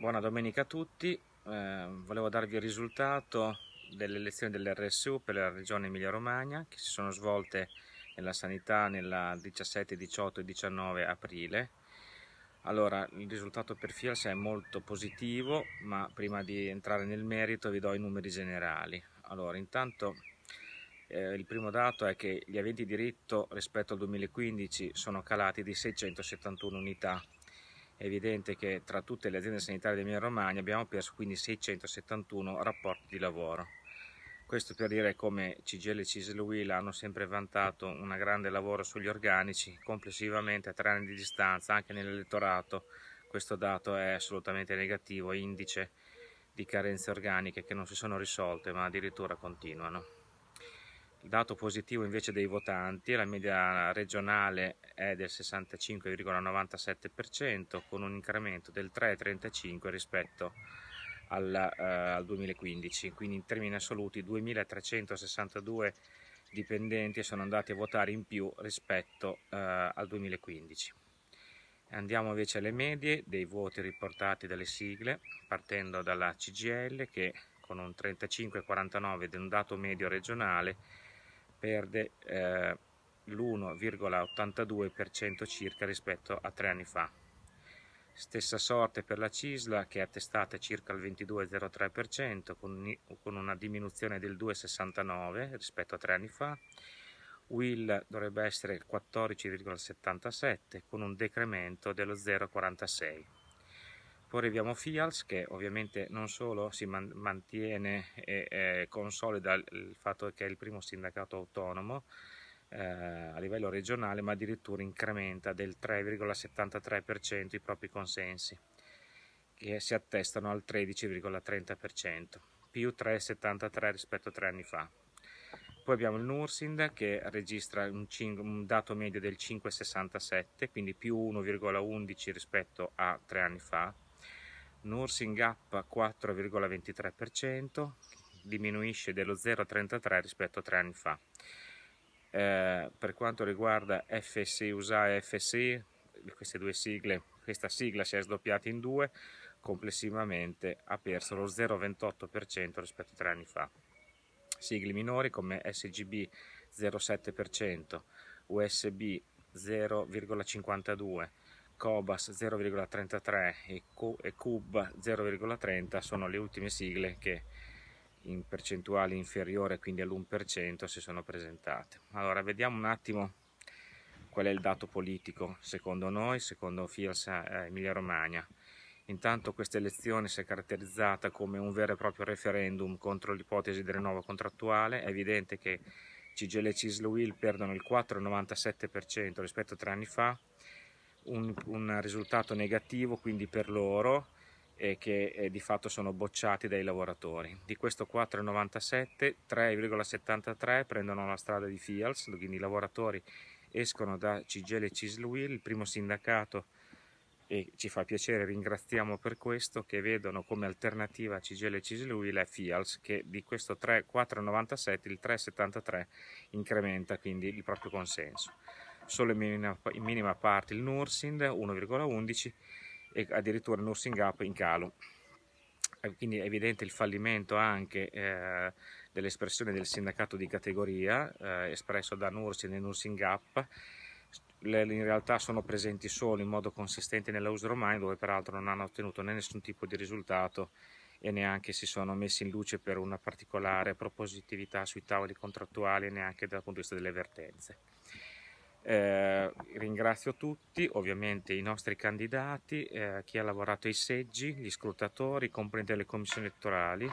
Buona domenica a tutti, eh, volevo darvi il risultato delle elezioni dell'RSU per la regione Emilia-Romagna che si sono svolte nella sanità nella 17, 18 e 19 aprile. Allora, il risultato per FIAS è molto positivo, ma prima di entrare nel merito vi do i numeri generali. Allora, intanto eh, il primo dato è che gli aventi diritto rispetto al 2015 sono calati di 671 unità è evidente che tra tutte le aziende sanitarie dell'Emilia Romagna abbiamo perso quindi 671 rapporti di lavoro. Questo per dire come CGL e Cisl hanno sempre vantato un grande lavoro sugli organici, complessivamente a tre anni di distanza anche nell'elettorato questo dato è assolutamente negativo, indice di carenze organiche che non si sono risolte ma addirittura continuano. Il dato positivo invece dei votanti, la media regionale è del 65,97% con un incremento del 3,35 rispetto al, eh, al 2015, quindi in termini assoluti 2362 dipendenti sono andati a votare in più rispetto eh, al 2015. Andiamo invece alle medie dei voti riportati dalle sigle, partendo dalla CGL che con un 35,49 di un dato medio regionale perde eh, l'1,82% circa rispetto a tre anni fa. Stessa sorte per la Cisla che è attestata circa il 22,03% con una diminuzione del 2,69 rispetto a tre anni fa. Will dovrebbe essere il 14,77 con un decremento dello 0,46. Poi arriviamo Fials che ovviamente non solo si mantiene e, e consolida il fatto che è il primo sindacato autonomo eh, a livello regionale, ma addirittura incrementa del 3,73% i propri consensi, che si attestano al 13,30%, più 3,73 rispetto a tre anni fa. Poi abbiamo il Nursind che registra un, un dato medio del 5,67, quindi più 1,11 rispetto a tre anni fa, nursing up 4,23%, diminuisce dello 0,33 rispetto a tre anni fa. Eh, per quanto riguarda FSI, USA e FSI, queste due sigle, questa sigla si è sdoppiata in due, complessivamente ha perso lo 0,28% rispetto a tre anni fa. Sigli minori come SGB 0,7%, USB 0,52%, Cobas 0,33 e, Co- Cub 0,30 sono le ultime sigle che in percentuale inferiore quindi all'1% si sono presentate. Allora vediamo un attimo qual è il dato politico secondo noi, secondo Fielsa eh, Emilia Romagna. Intanto questa elezione si è caratterizzata come un vero e proprio referendum contro l'ipotesi del rinnovo contrattuale, è evidente che CGL e CISL perdono il 4,97% rispetto a tre anni fa, un, un risultato negativo quindi per loro e che eh, di fatto sono bocciati dai lavoratori. Di questo 4,97, 3,73 prendono la strada di Fials, quindi i lavoratori escono da Cigel e Cisluil, il primo sindacato e ci fa piacere, ringraziamo per questo, che vedono come alternativa a Cigel e Cisluil è Fials, che di questo 4,97 il 3,73 incrementa quindi il proprio consenso solo in minima, in minima parte il nursing 1,11 e addirittura il nursing up in calo quindi è evidente il fallimento anche eh, dell'espressione del sindacato di categoria eh, espresso da Nursing e Nursing Up in realtà sono presenti solo in modo consistente nell'Austria Romagna dove peraltro non hanno ottenuto né nessun tipo di risultato e neanche si sono messi in luce per una particolare propositività sui tavoli contrattuali e neanche dal punto di vista delle vertenze. Eh, ringrazio tutti, ovviamente i nostri candidati, eh, chi ha lavorato ai seggi, gli scrutatori, comprende le commissioni elettorali.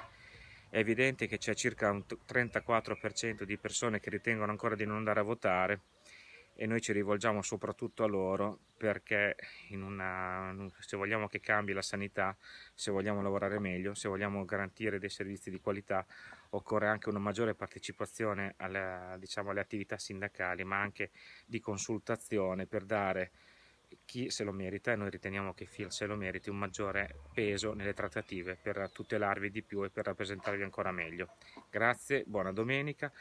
È evidente che c'è circa un 34% di persone che ritengono ancora di non andare a votare e noi ci rivolgiamo soprattutto a loro perché una, se vogliamo che cambi la sanità, se vogliamo lavorare meglio, se vogliamo garantire dei servizi di qualità, occorre anche una maggiore partecipazione alla, diciamo, alle attività sindacali, ma anche di consultazione per dare chi se lo merita e noi riteniamo che FIL se lo meriti un maggiore peso nelle trattative per tutelarvi di più e per rappresentarvi ancora meglio. Grazie, buona domenica.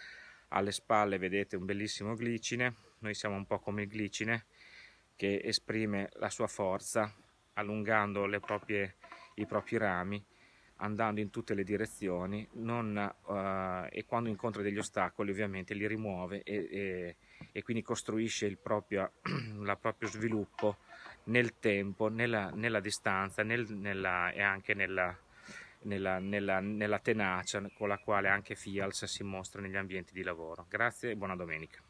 Alle spalle vedete un bellissimo glicine noi siamo un po' come il glicine che esprime la sua forza allungando proprie, i propri rami, andando in tutte le direzioni non, uh, e quando incontra degli ostacoli ovviamente li rimuove e, e, e quindi costruisce il proprio, il proprio, sviluppo nel tempo, nella, nella distanza nel, nella, e anche nella, nella tenacia con la quale anche Fials si mostra negli ambienti di lavoro. Grazie e buona domenica.